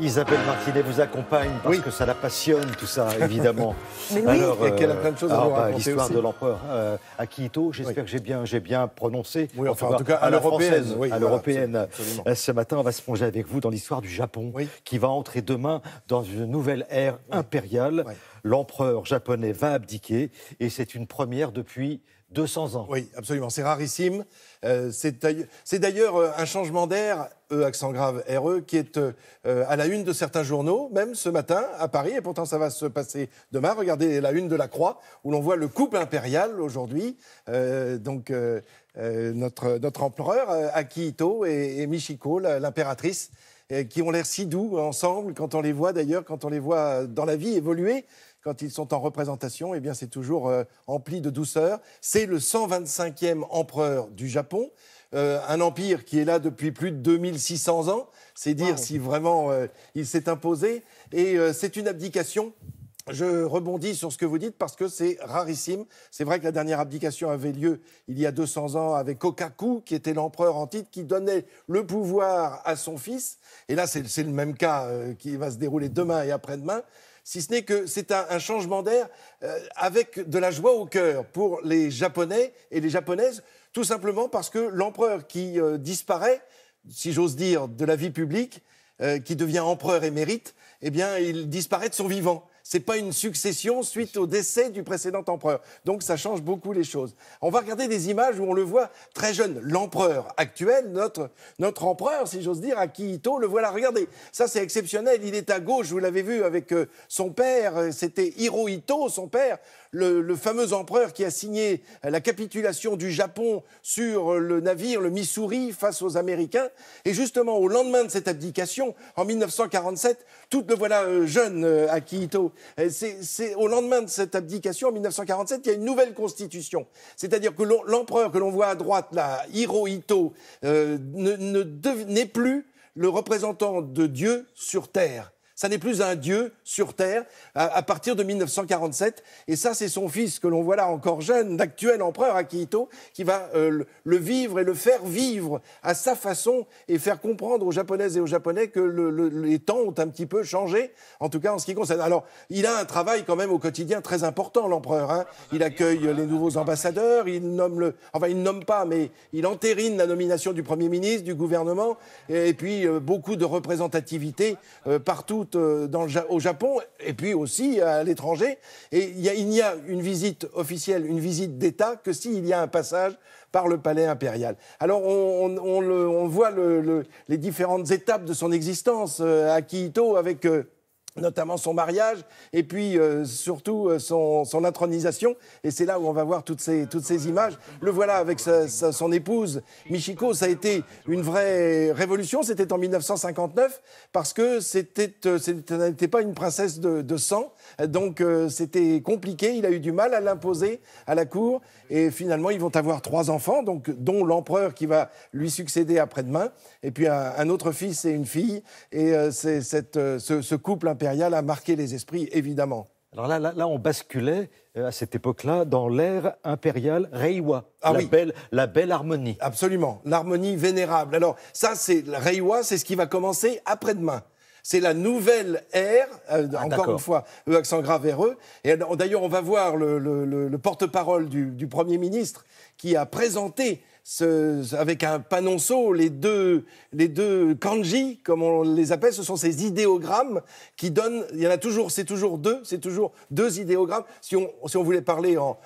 Isabelle Martinet vous accompagne parce que ça la passionne, tout ça, évidemment. Mais oui, alors, à L'histoire de l'empereur euh, Akihito, j'espère que j'ai bien, j'ai bien prononcé. Oui, enfin, en, tout cas, à, l'européenne. à l'européenne. Euh, ce matin, on va se plonger avec vous dans l'histoire du Japon, qui va entrer demain dans une nouvelle ère impériale. L'empereur japonais va abdiquer, et c'est une première depuis 200 ans. Oui, absolument. C'est rarissime. Euh, c'est d'ailleurs euh, un changement d'air, E accent grave RE, qui est euh, à la une de certains journaux, même ce matin à Paris, et pourtant ça va se passer demain. Regardez la une de la Croix, où l'on voit le couple impérial aujourd'hui. donc. notre, notre empereur, Akihito et Michiko, l'impératrice, euh, qui ont l'air si doux ensemble quand on les voit d'ailleurs, quand on les voit dans la vie évoluer. Quand ils sont en représentation, eh bien c'est toujours euh, empli de douceur. C'est le 125e empereur du Japon. Euh, un empire qui est là depuis plus de 2600 ans. C'est dire si vraiment il s'est imposé. Et c'est une abdication je rebondis sur ce que vous dites parce que c'est rarissime. C'est vrai que la dernière abdication avait lieu il y a 200 ans avec Kokaku, qui était l'empereur en titre, qui donnait le pouvoir à son fils. Et là, c'est le même cas euh, qui va se dérouler demain et après-demain. Si ce n'est que c'est un, changement d'air euh, avec de la joie au cœur pour les Japonais et les Japonaises, tout simplement parce que l'empereur qui euh, disparaît, si j'ose dire, de la vie publique, qui devient empereur émérite, eh bien, il disparaît de son vivant c'est pas une succession suite au décès du précédent empereur. Donc ça change beaucoup les choses. On va regarder des images où on le voit très jeune, l'empereur actuel, notre, notre empereur, si j'ose dire, Akihito, le voilà. Regardez, ça c'est exceptionnel. Il est à gauche, vous l'avez vu avec euh, son père, euh, c'était Hirohito, son père, le, le fameux empereur qui a signé la capitulation du Japon sur euh, le navire, le Missouri, face aux Américains. Et justement, au lendemain de cette abdication, en 1947, tout le voilà jeune, Akihito. Euh, c'est au lendemain de cette abdication, en 1947, qu'il y a une nouvelle constitution. C'est-à-dire que l'empereur que l'on voit à droite, là, Hirohito, euh, n'est plus le représentant de Dieu sur terre. Ça n'est plus un dieu sur Terre à, partir de 1947. Et ça, c'est son fils que l'on voit là encore jeune, l'actuel empereur Akihito, qui va euh, le vivre et le faire vivre à sa façon et faire comprendre aux Japonaises et aux Japonais que les temps ont un petit peu changé, en tout cas en ce qui concerne. Alors, il a un travail quand même au quotidien très important, l'empereur. Hein. Il accueille les nouveaux ambassadeurs, il nomme le, enfin il ne nomme pas, mais il entérine la nomination du premier ministre, du gouvernement, et, puis euh, beaucoup de représentativité euh, partout euh, dans au Japon et puis aussi à l'étranger. Et il, il n'y a une visite officielle, une visite d'État, que s'il y a un passage par le palais impérial. Alors on, le, on voit le, les différentes étapes de son existence euh, à Quito avec euh, notamment son mariage et puis euh, surtout euh, son, intronisation. Et c'est là où on va voir toutes ces, toutes ces images. Le voilà avec son épouse Michiko. Ça a été une vraie révolution. C'était en 1959 parce que c'était euh, n'était pas une princesse de, sang. Donc c'était compliqué. Il a eu du mal à l'imposer à la cour. Et finalement, ils vont avoir trois enfants, donc, dont l'empereur qui va lui succéder après-demain. Et puis un, autre fils et une fille. Et c'est ce, ce couple impérial a marqué les esprits, évidemment. Alors là, là, là, on basculait euh, à cette époque-là dans l'ère impériale Reiwa, ah la, belle, harmonie. Absolument, l'harmonie vénérable. Alors ça, c'est Reiwa, c'est ce qui va commencer après-demain. C'est la nouvelle ère, euh, ah, encore une fois, le accent grave eux. Et d'ailleurs, on va voir le, porte-parole du Premier ministre qui a présenté avec un panonceau, les deux, les deux kanji, comme on les appelle, ce sont ces idéogrammes qui donnent. Il y en a toujours, c'est toujours deux, c'est toujours deux idéogrammes. Si on, si on voulait parler en,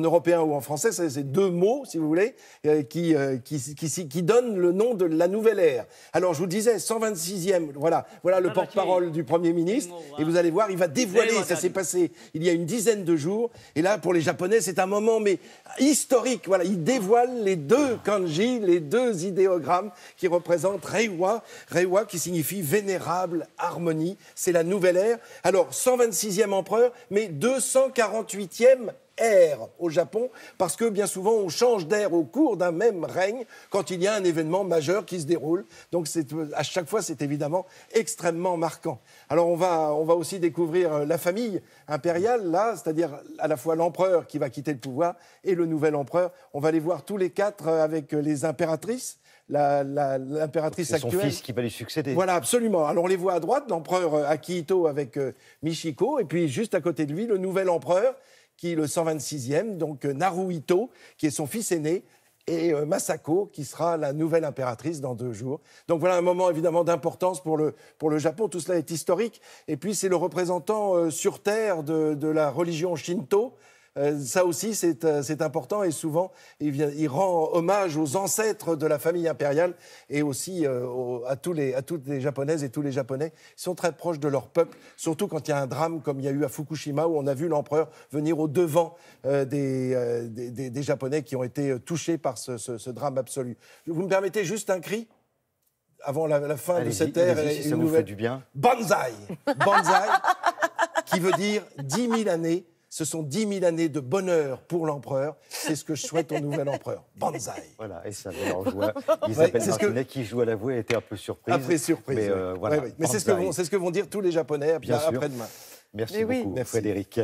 européen ou en français, c'est deux mots, si vous voulez, euh, euh, qui, qui, donnent le nom de la nouvelle ère. Alors je vous disais, 126e, voilà, voilà le porte-parole du Premier ministre, et vous allez voir, il va hein. dévoiler, ça s'est passé il y a une dizaine de jours, et là, pour les Japonais, c'est un moment, mais historique, voilà, il dévoile les deux kanji, les deux idéogrammes qui représentent Reiwa, Reiwa qui signifie vénérable harmonie. C'est la nouvelle ère. Alors, 126e empereur, mais 248e air au Japon, parce que bien souvent on change d'air au cours d'un même règne quand il y a un événement majeur qui se déroule. Donc à chaque fois, c'est évidemment extrêmement marquant. Alors on va, on va aussi découvrir euh, la famille impériale, là, c'est-à-dire à la fois l'empereur qui va quitter le pouvoir et le nouvel empereur. On va les voir tous les quatre euh, avec euh, les impératrices l'impératrice actuelle. son fils qui va lui succéder. Voilà, absolument. Alors on les voit à droite, l'empereur Akihito avec Michiko, et puis juste à côté de lui, le nouvel empereur qui est le 126e, donc euh, Naruhito, qui est son fils aîné, et euh, Masako, qui sera la nouvelle impératrice dans deux jours. Donc voilà un moment évidemment d'importance pour le, pour le Japon, tout cela est historique. Et puis c'est le représentant euh, sur Terre de, de la religion Shinto, euh, ça aussi, euh, c'est important et souvent, il, rend hommage aux ancêtres de la famille impériale et aussi euh, à, toutes les Japonaises et tous les Japonais qui sont très proches de leur peuple, surtout quand il y a un drame comme il y a eu à Fukushima où on a vu l'empereur venir au devant des, Japonais qui ont été touchés par ce, drame absolu. Vous me permettez juste un cri avant la, fin de cette ère. et une nouvelle... du bien. Banzai Banzai, qui veut dire 10 000 années ce sont 10 000 années de bonheur pour l'empereur. C'est ce que je souhaite au nouvel empereur. Banzai. Voilà, et ça va en joie. Isabelle ouais, Martinet, qui joue à la voix, était un peu surprise. Après surprise. Mais, euh, mais c'est, ce que vont, dire tous les Japonais après-demain. Merci beaucoup, Frédéric.